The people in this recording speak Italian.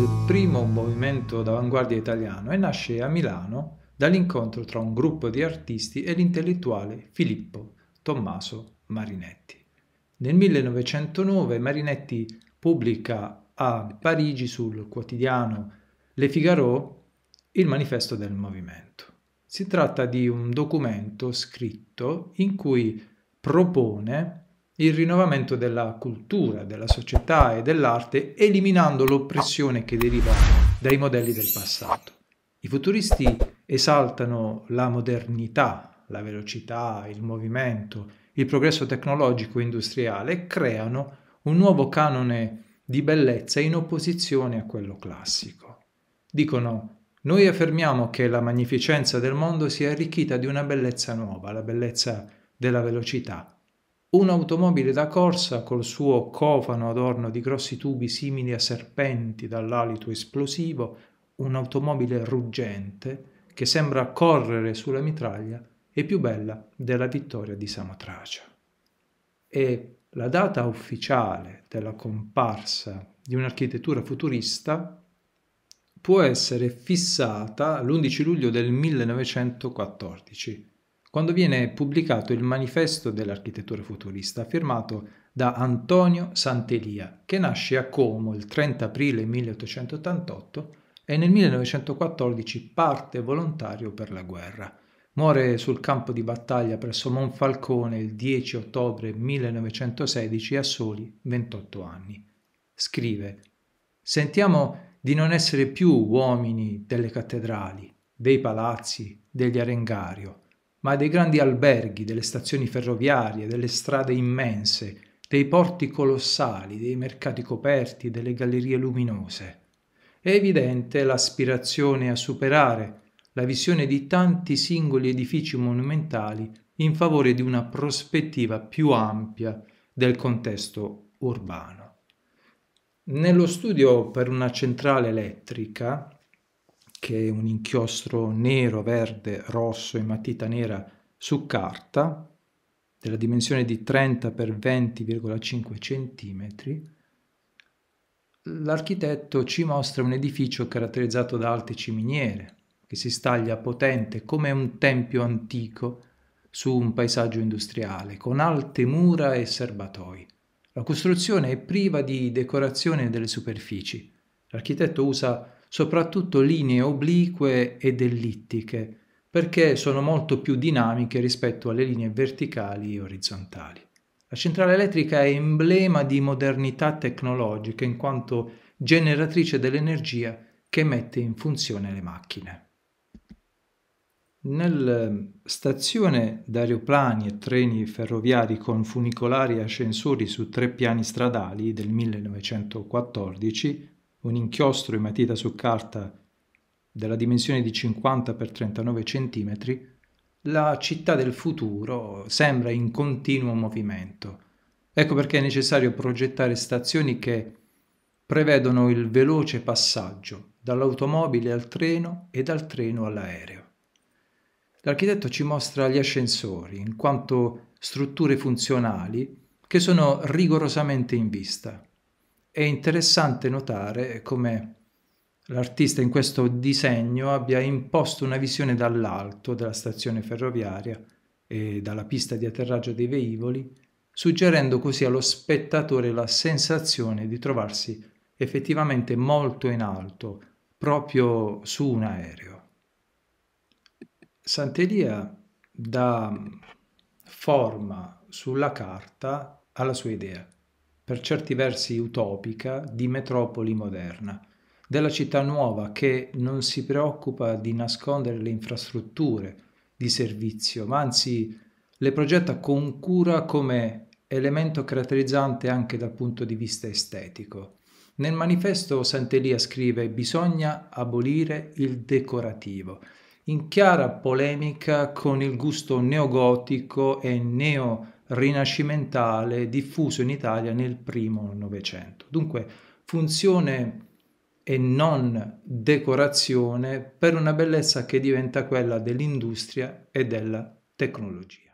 il primo movimento d'avanguardia italiano e nasce a Milano dall'incontro tra un gruppo di artisti e l'intellettuale Filippo Tommaso Marinetti. Nel 1909 Marinetti pubblica a Parigi sul quotidiano Le Figaro il manifesto del movimento. Si tratta di un documento scritto in cui propone il rinnovamento della cultura, della società e dell'arte, eliminando l'oppressione che deriva dai modelli del passato. I futuristi esaltano la modernità, la velocità, il movimento, il progresso tecnologico e industriale e creano un nuovo canone di bellezza in opposizione a quello classico. Dicono noi affermiamo che la magnificenza del mondo si è arricchita di una bellezza nuova, la bellezza della velocità, Un'automobile da corsa col suo cofano adorno di grossi tubi simili a serpenti dall'alito esplosivo, un'automobile ruggente che sembra correre sulla mitraglia è più bella della vittoria di Samotracia. E la data ufficiale della comparsa di un'architettura futurista può essere fissata l'11 luglio del 1914 quando viene pubblicato il manifesto dell'architettura futurista firmato da Antonio Santelia, che nasce a Como il 30 aprile 1888 e nel 1914 parte volontario per la guerra. Muore sul campo di battaglia presso Monfalcone il 10 ottobre 1916 a soli 28 anni. Scrive: Sentiamo di non essere più uomini delle cattedrali, dei palazzi, degli arengario ma dei grandi alberghi, delle stazioni ferroviarie, delle strade immense, dei porti colossali, dei mercati coperti, delle gallerie luminose. È evidente l'aspirazione a superare la visione di tanti singoli edifici monumentali in favore di una prospettiva più ampia del contesto urbano. Nello studio per una centrale elettrica che è un inchiostro nero, verde, rosso e matita nera su carta della dimensione di 30 x 20,5 cm, l'architetto ci mostra un edificio caratterizzato da alte ciminiere, che si staglia potente come un tempio antico su un paesaggio industriale, con alte mura e serbatoi. La costruzione è priva di decorazione delle superfici. L'architetto usa soprattutto linee oblique ed ellittiche, perché sono molto più dinamiche rispetto alle linee verticali e orizzontali. La centrale elettrica è emblema di modernità tecnologica in quanto generatrice dell'energia che mette in funzione le macchine. Nella ehm, stazione d'aeroplani e treni ferroviari con funicolari e ascensori su tre piani stradali del 1914 un inchiostro in matita su carta della dimensione di 50 x 39 cm, la città del futuro sembra in continuo movimento. Ecco perché è necessario progettare stazioni che prevedono il veloce passaggio dall'automobile al treno e dal treno all'aereo. L'architetto ci mostra gli ascensori in quanto strutture funzionali che sono rigorosamente in vista. È interessante notare come l'artista in questo disegno abbia imposto una visione dall'alto della stazione ferroviaria e dalla pista di atterraggio dei velivoli, suggerendo così allo spettatore la sensazione di trovarsi effettivamente molto in alto, proprio su un aereo. Sant'Elia dà forma sulla carta alla sua idea per certi versi utopica, di metropoli moderna, della città nuova che non si preoccupa di nascondere le infrastrutture di servizio, ma anzi le progetta con cura come elemento caratterizzante anche dal punto di vista estetico. Nel manifesto Santelia scrive bisogna abolire il decorativo, in chiara polemica con il gusto neogotico e neo rinascimentale diffuso in Italia nel primo Novecento. Dunque funzione e non decorazione per una bellezza che diventa quella dell'industria e della tecnologia.